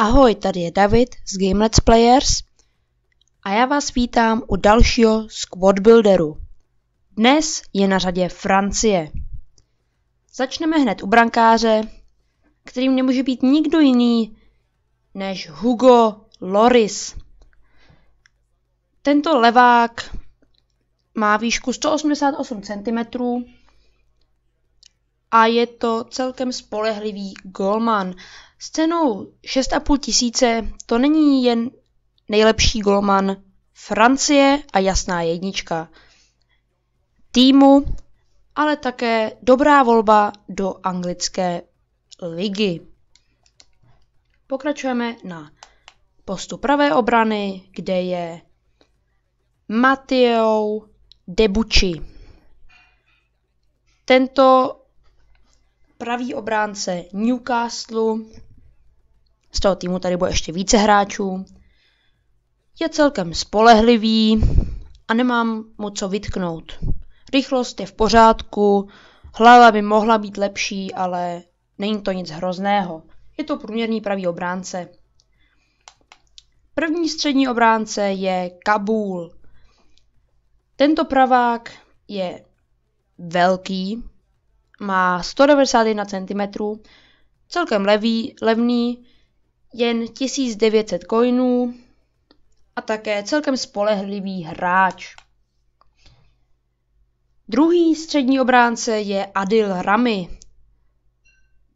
Ahoj, tady je David z Game Let's Players a já vás vítám u dalšího Squad Builderu. Dnes je na řadě Francie. Začneme hned u brankáře, kterým nemůže být nikdo jiný než Hugo Loris. Tento levák má výšku 188 cm a je to celkem spolehlivý golman. S cenou 6,5 tisíce to není jen nejlepší golman Francie a jasná jednička týmu, ale také dobrá volba do anglické ligy. Pokračujeme na postu pravé obrany, kde je Matteo Debuči. Tento pravý obránce Newcastle z toho týmu tady bude ještě více hráčů. Je celkem spolehlivý a nemám mu co vytknout. Rychlost je v pořádku, hlava by mohla být lepší, ale není to nic hrozného. Je to průměrný pravý obránce. První střední obránce je Kabul. Tento pravák je velký, má 191 cm, celkem levý, levný, jen 1900 coinů a také celkem spolehlivý hráč. Druhý střední obránce je Adil Rami.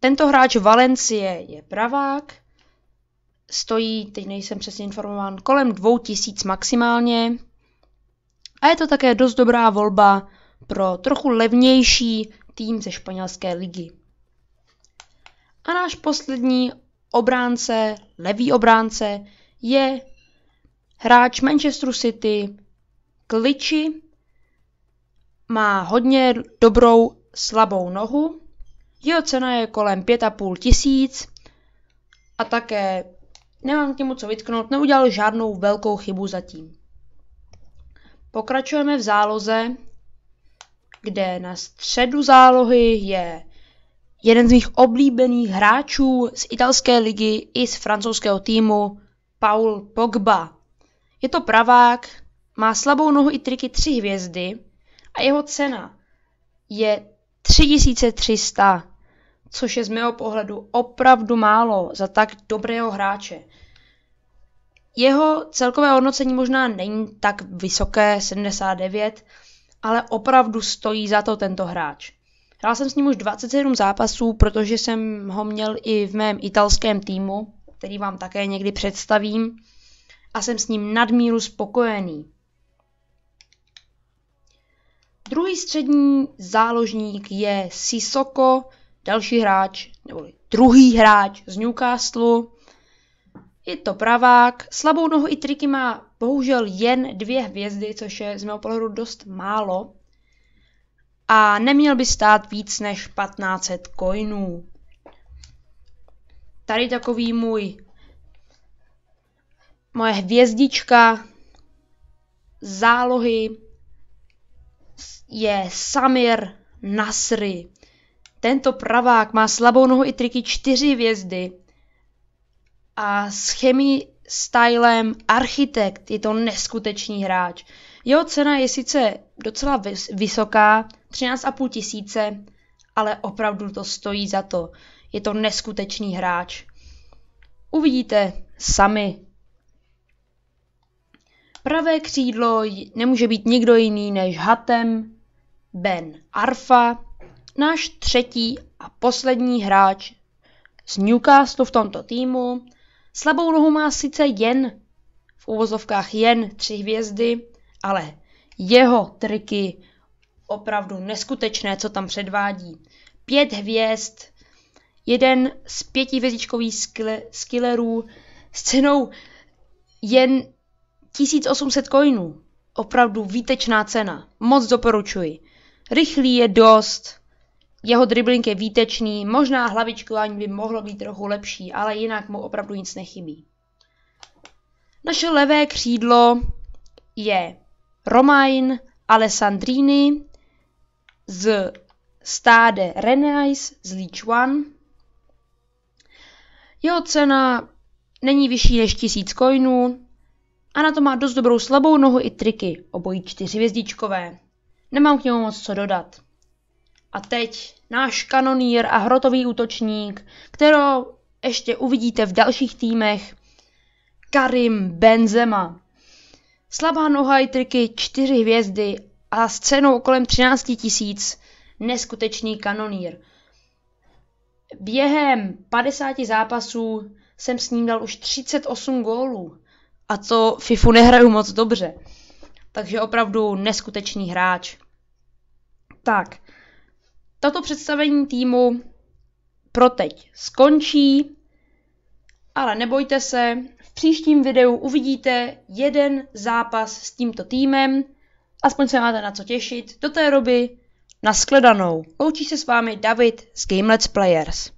Tento hráč Valencie je pravák, stojí, teď nejsem přesně informován, kolem 2000 maximálně a je to také dost dobrá volba pro trochu levnější tým ze španělské ligy. A náš poslední obránce, levý obránce, je hráč Manchester City Kliči, má hodně dobrou slabou nohu, jeho cena je kolem 5,5 tisíc a také nemám k němu co vytknout, neudělal žádnou velkou chybu zatím. Pokračujeme v záloze, kde na středu zálohy je jeden z mých oblíbených hráčů z italské ligy i z francouzského týmu, Paul Pogba. Je to pravák, má slabou nohu i triky tři hvězdy a jeho cena je 3300, což je z mého pohledu opravdu málo za tak dobrého hráče. Jeho celkové hodnocení možná není tak vysoké, 79, ale opravdu stojí za to tento hráč. Hrál jsem s ním už 27 zápasů, protože jsem ho měl i v mém italském týmu, který vám také někdy představím, a jsem s ním nadmíru spokojený. Druhý střední záložník je Sisoko, další hráč, nebo druhý hráč z Newcastle. Je to pravák, slabou nohu i triky má bohužel jen dvě hvězdy, což je z mého pohledu dost málo, a neměl by stát víc než 1500 coinů. Tady takový můj moje hvězdička zálohy je Samir Nasry. Tento pravák má slabou nohu i triky čtyři hvězdy a s chemii stylem architekt je to neskutečný hráč. Jeho cena je sice docela vysoká, 13,5 tisíce, ale opravdu to stojí za to. Je to neskutečný hráč. Uvidíte sami. Pravé křídlo nemůže být nikdo jiný než Hatem Ben Arfa, náš třetí a poslední hráč z Newcastle v tomto týmu. Slabou nohu má sice jen v úvozovkách jen tři hvězdy, ale jeho triky opravdu neskutečné, co tam předvádí. Pět hvězd, jeden z pěti hvězdičkových skille, skillerů s cenou jen 1800 coinů. Opravdu výtečná cena. Moc doporučuji. Rychlý je dost, jeho dribbling je výtečný, možná hlavičkování by mohlo být trochu lepší, ale jinak mu opravdu nic nechybí. Naše levé křídlo je Romain Alessandrini z stáde Renais z One. Jeho cena není vyšší než 1000 coinů a na to má dost dobrou slabou nohu i triky, obojí čtyři čtyřhvězdičkové. Nemám k němu moc co dodat. A teď náš kanonýr a hrotový útočník, kterou ještě uvidíte v dalších týmech, Karim Benzema. Slabá noha i triky čtyři hvězdy a s cenou kolem 13 tisíc neskutečný kanonýr. Během 50 zápasů jsem s ním dal už 38 gólů a to FIFU nehraju moc dobře. Takže opravdu neskutečný hráč. Tak, tato představení týmu pro teď skončí. Ale nebojte se, v příštím videu uvidíte jeden zápas s tímto týmem, aspoň se máte na co těšit. Do té doby, nashledanou. Loučí se s vámi David z Game Let's Players.